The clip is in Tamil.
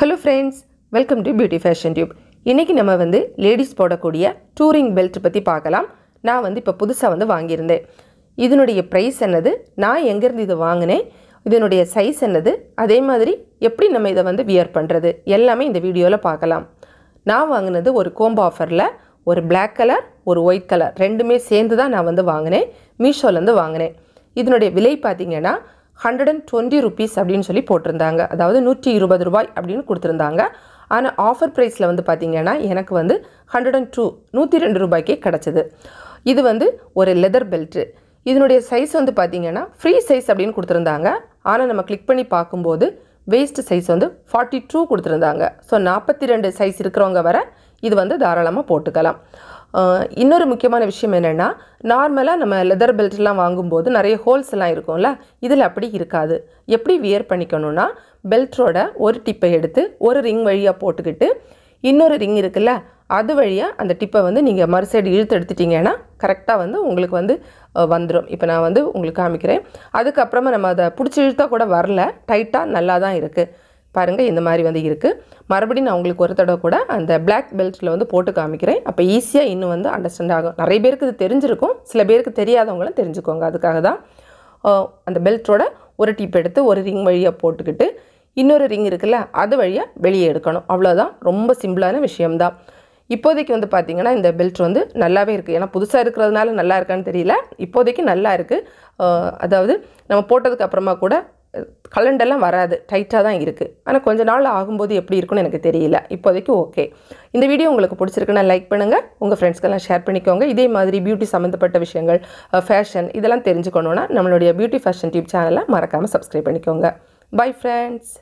hello friends welcome to beauty fashion tube இன்றைக்கி நம்ம வந்து லேடிஸ் போடக்கூடிய டூரிங் பெல்ட் பற்றி பார்க்கலாம் நான் வந்து இப்போ புதுசாக வந்து வாங்கியிருந்தேன் இதனுடைய ப்ரைஸ் என்னது நான் எங்கேருந்து இதை வாங்கினேன் இதனுடைய சைஸ் என்னது அதே மாதிரி எப்படி நம்ம இதை வந்து வியர் பண்ணுறது எல்லாமே இந்த வீடியோவில் பார்க்கலாம் நான் வாங்கினது ஒரு கோம்போ ஆஃபரில் ஒரு பிளாக் கலர் ஒரு ஒயிட் கலர் ரெண்டுமே சேர்ந்து தான் நான் வந்து வாங்கினேன் மீஷோலேருந்து வாங்கினேன் இதனுடைய விலை பார்த்திங்கன்னா ஹண்ட்ரட் அண்ட் டுவெண்ட்டி ருபீஸ் அப்படின்னு சொல்லி போட்டிருந்தாங்க அதாவது நூற்றி இருபது ரூபாய் அப்படின்னு கொடுத்துருந்தாங்க ஆனால் ஆஃபர் ப்ரைஸில் வந்து பார்த்திங்கன்னா எனக்கு வந்து ஹண்ட்ரட் அண்ட் டூ நூற்றி ரெண்டு ரூபாய்க்கே கிடச்சிது இது வந்து ஒரு லெதர் பெல்ட்டு இதனுடைய சைஸ் வந்து பார்த்திங்கன்னா ஃப்ரீ சைஸ் அப்படின்னு கொடுத்துருந்தாங்க ஆனால் நம்ம கிளிக் பண்ணி பார்க்கும்போது வேஸ்ட் சைஸ் வந்து ஃபார்ட்டி டூ கொடுத்துருந்தாங்க ஸோ நாற்பத்தி ரெண்டு சைஸ் இருக்கிறவங்க வர இது வந்து தாராளமாக போட்டுக்கலாம் இன்னொரு முக்கியமான விஷயம் என்னென்னா நார்மலாக நம்ம லெதர் பெல்ட்லாம் வாங்கும்போது நிறைய ஹோல்ஸ் எல்லாம் இருக்கும்ல இதில் அப்படி இருக்காது எப்படி வியர் பண்ணிக்கணும்னா பெல்ட்டோட ஒரு டிப்பை எடுத்து ஒரு ரிங் வழியாக போட்டுக்கிட்டு இன்னொரு ரிங் இருக்குல்ல அது வழியாக அந்த டிப்பை வந்து நீங்கள் மறு சைடு இழுத்து எடுத்துட்டிங்கன்னா கரெக்டாக வந்து உங்களுக்கு வந்து வந்துடும் இப்போ நான் வந்து உங்களுக்கு காமிக்கிறேன் அதுக்கப்புறமா நம்ம அதை பிடிச்சி இழுத்தா கூட வரல டைட்டாக நல்லா தான் இருக்குது பாருங்கள் இந்த மாதிரி வந்து இருக்குது மறுபடியும் நான் உங்களுக்கு ஒரு தடவை கூட அந்த பிளாக் பெல்ட்டில் வந்து போட்டு காமிக்கிறேன் அப்போ ஈஸியாக இன்னும் வந்து அண்டர்ஸ்டாண்ட் ஆகும் நிறைய பேருக்கு இது தெரிஞ்சிருக்கும் சில பேருக்கு தெரியாதவங்களும் தெரிஞ்சுக்கோங்க அதுக்காக தான் அந்த பெல்ட்டோட ஒரு டிப் எடுத்து ஒரு ரிங் வழியாக போட்டுக்கிட்டு இன்னொரு ரிங் இருக்குல்ல அது வழியாக வெளியே எடுக்கணும் அவ்வளோதான் ரொம்ப சிம்பிளான விஷயம்தான் இப்போதைக்கு வந்து பார்த்திங்கன்னா இந்த பெல்ட் வந்து நல்லாவே இருக்குது ஏன்னா புதுசாக இருக்கிறதுனால நல்லா இருக்கான்னு தெரியல இப்போதைக்கு நல்லா இருக்குது அதாவது நம்ம போட்டதுக்கு அப்புறமா கூட கலண்டெல்லாம் வராது டைட்டாக தான் இருக்குது ஆனால் கொஞ்ச நாள் ஆகும்போது எப்படி இருக்குன்னு எனக்கு தெரியல இப்போதைக்கு ஓகே இந்த வீடியோ உங்களுக்கு பிடிச்சிருக்குன்னா லைக் பண்ணுங்கள் உங்கள் ஃப்ரெண்ட்ஸ்க்கெல்லாம் ஷேர் பண்ணிக்கோங்க இதே மாதிரி பியூட்டி சம்மந்தப்பட்ட விஷயங்கள் ஃபேஷன் இதெல்லாம் தெரிஞ்சுக்கணுன்னா நம்மளுடைய பியூட்டி ஃபேஷன் டியூப் சேனலை மறக்காமல் சப்ஸ்கிரைப் பண்ணிக்கோங்க பை ஃப்ரெண்ட்ஸ்